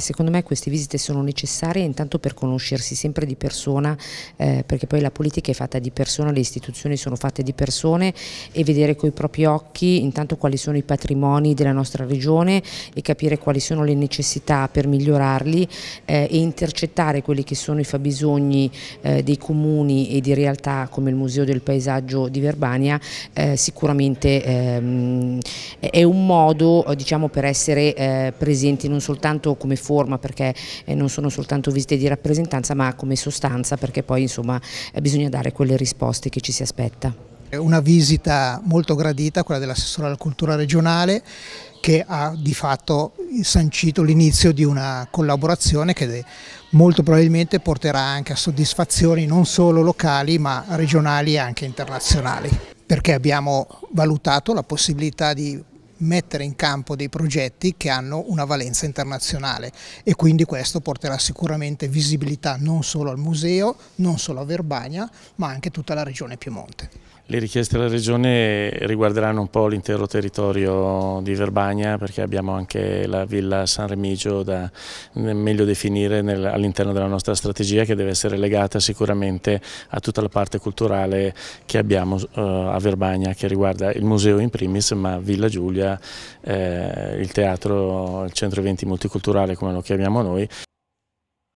Secondo me queste visite sono necessarie intanto per conoscersi sempre di persona, eh, perché poi la politica è fatta di persone, le istituzioni sono fatte di persone e vedere coi propri occhi intanto quali sono i patrimoni della nostra regione e capire quali sono le necessità per migliorarli eh, e intercettare quelli che sono i fabbisogni eh, dei comuni e di realtà come il Museo del Paesaggio di Verbania eh, sicuramente ehm, è un modo eh, diciamo, per essere eh, presenti non soltanto come forma perché eh, non sono soltanto visite di rappresentanza ma come sostanza perché poi insomma, eh, bisogna dare quelle risposte che ci si aspetta. una visita molto gradita, quella dell'assessore alla cultura regionale, che ha di fatto sancito l'inizio di una collaborazione che molto probabilmente porterà anche a soddisfazioni non solo locali ma regionali e anche internazionali perché abbiamo valutato la possibilità di mettere in campo dei progetti che hanno una valenza internazionale e quindi questo porterà sicuramente visibilità non solo al museo, non solo a Verbania, ma anche a tutta la regione Piemonte. Le richieste della Regione riguarderanno un po' l'intero territorio di Verbania perché abbiamo anche la Villa San Remigio da eh, meglio definire all'interno della nostra strategia che deve essere legata sicuramente a tutta la parte culturale che abbiamo eh, a Verbania che riguarda il museo in primis ma Villa Giulia eh, il teatro, il centro eventi multiculturale come lo chiamiamo noi,